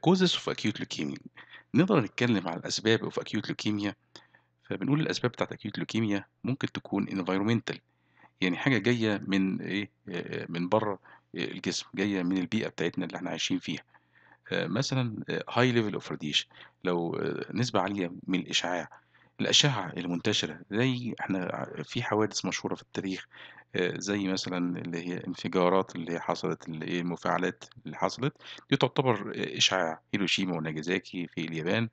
كوزس اوف اكيوت لوكيميا نقدر نتكلم على الاسباب اوف اكيوت لوكيميا فبنقول الاسباب بتاعت اكيوت لوكيميا ممكن تكون environmental يعني حاجه جايه من ايه آه، من بره آه، الجسم جايه من البيئه بتاعتنا اللي احنا عايشين فيها آه، مثلا هاي ليفل اوف radiation لو نسبه عاليه من الاشعاع الاشعه المنتشره زي احنا في حوادث مشهوره في التاريخ زي مثلا اللي هي انفجارات اللي حصلت اللي ايه المفاعلات اللي حصلت دي تعتبر اشعاع هيروشيما وناجازاكي في اليابان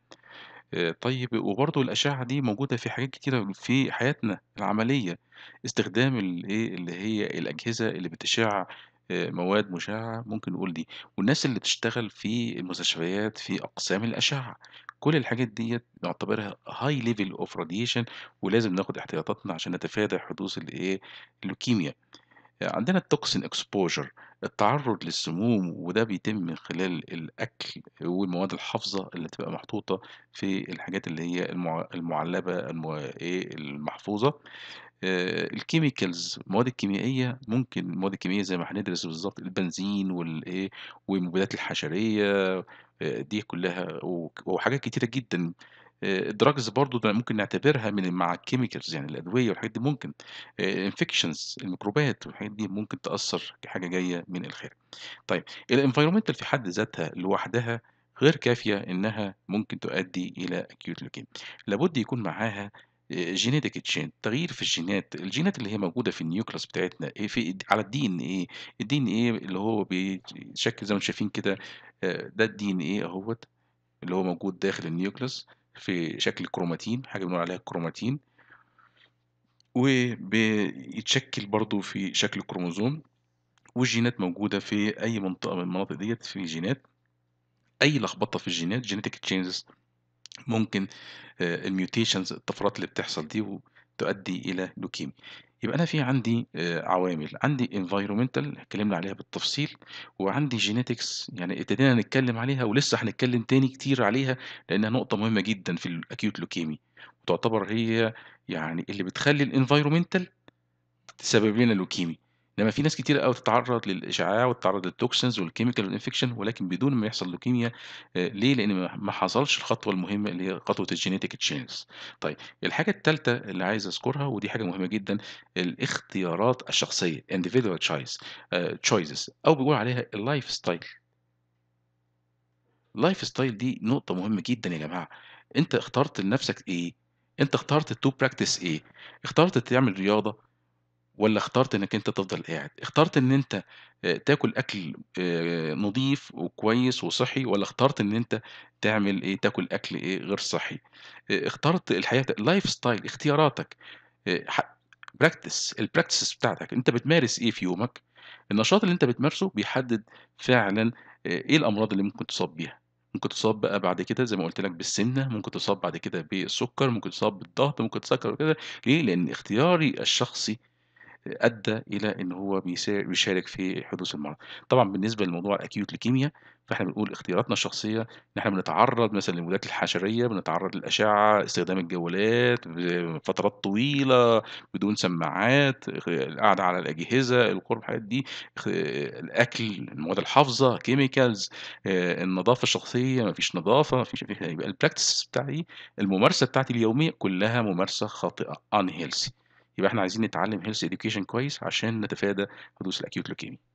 آه، طيب وبرضه الأشعة دي موجودة في حاجات كتيرة في حياتنا العملية استخدام إيه، اللي هي الأجهزة اللي بتشع مواد مشعة ممكن نقول دي والناس اللي بتشتغل في المستشفيات في أقسام الأشعة كل الحاجات دي نعتبرها هاي ليفل اوف راديشن ولازم ناخد احتياطاتنا عشان نتفادى حدوث الايه اللوكيميا عندنا التوكسين اكسبوجر التعرض للسموم وده بيتم من خلال الأكل والمواد الحافظة اللي تبقى محطوطة في الحاجات اللي هي المعلبة إيه المحفوظة آه، الكيميكالز المواد الكيميائية ممكن المواد الكيميائية زي ما هندرس بالظبط البنزين والإيه والمبيدات الحشرية آه، دي كلها وحاجات كتيرة جدا الدراجز آه، برضو ده ممكن نعتبرها من مع الكيميكالز يعني الادويه والحاجات دي ممكن انفكشنز آه، الميكروبات والحاجات دي ممكن تاثر كحاجه جايه من الخارج طيب الانفايرمنتال في حد ذاتها لوحدها غير كافيه انها ممكن تؤدي الى اكيوت لوكيميا لابد يكون معاها جينيتك آه، تشين تغيير في الجينات الجينات اللي هي موجوده في النيوكلس بتاعتنا إيه، في على الدي ان ايه الدي ان ايه اللي هو بيشكل زي ما انتم شايفين كده ده الدي ان ايه اهوت اللي هو موجود داخل النيوكلس في شكل كروماتين حاجة بنقول عليها الكروماتين وبيتشكل برضو في شكل كروموزوم والجينات موجودة في أي منطقة من المناطق ديت في جينات أي لخبطة في الجينات جينيتك تشينجز ممكن آه، الميوتيشنز الطفرات اللي بتحصل دي وتؤدي إلى لوكيميا يبقى أنا في عندي آه، عوامل عندي environmental اتكلمنا عليها بالتفصيل وعندي genetics يعني ابتدينا نتكلم عليها ولسه هنتكلم تاني كتير عليها لأنها نقطة مهمة جدا في الأكيوت لوكيميا وتعتبر هي يعني اللي بتخلي الانفايرومنتال تسبب لنا لوكيميا لما في ناس كتير قوي تتعرض للاشعاع وتتعرض للتوكسينز والكيميكال انفكشن ولكن بدون ما يحصل لوكيميا آه، ليه لان ما حصلش الخطوه المهمه اللي هي خطوه الجينيتيك تشينز طيب الحاجه الثالثه اللي عايز اذكرها ودي حاجه مهمه جدا الاختيارات الشخصيه individual choice آه، choices او بيقول عليها اللايف ستايل اللايف ستايل دي نقطه مهمه جدا يا جماعه انت اخترت لنفسك ايه انت اخترت تو براكتس ايه اخترت تعمل رياضه ولا اخترت إنّك أنت تفضل قاعد؟ اخترت إن أنت تاكل أكل نظيف نضيف وكويس وصحّي ولا اخترت إن أنت تعمل إيه، تاكل أكل إيه، غير صحّي. اخترت الحياة لايف ستايل اختياراتك براكتس البراكتس بتاعتك، أنت بتمارس إيه في يومك، النشاط اللي أنت بتمارسه بيحدد فعلًا إيه الأمراض اللي ممكن تُصاب بيها. ممكن تُصاب بقى بعد كده زي ما قُلت لك بالسمنة، ممكن تُصاب بعد كده بالسُكّر، ممكن تُصاب بالضغط، ممكن تسكر وكده ليه، لإن اختياري الشخصي ادى الى ان هو بيشارك في حدوث المرض طبعا بالنسبه لموضوع الاكيوت ليكيميا فاحنا بنقول اختياراتنا الشخصيه ان احنا بنتعرض مثلا للمولات الحشريه بنتعرض للاشعه استخدام الجوالات فترات طويله بدون سماعات القعده على الاجهزه القرب الحاجات دي الاكل المواد الحافظه كيميكالز النظافه الشخصيه مفيش نظافه مفيش يعني يبقى البراكتس بتاعتي الممارسه بتاعتي اليوميه كلها ممارسه خاطئه ان هيلثي يبقى احنا عايزين نتعلم هيلث اديوكيشن كويس عشان نتفادى حدوث الاكيوت لوكيميا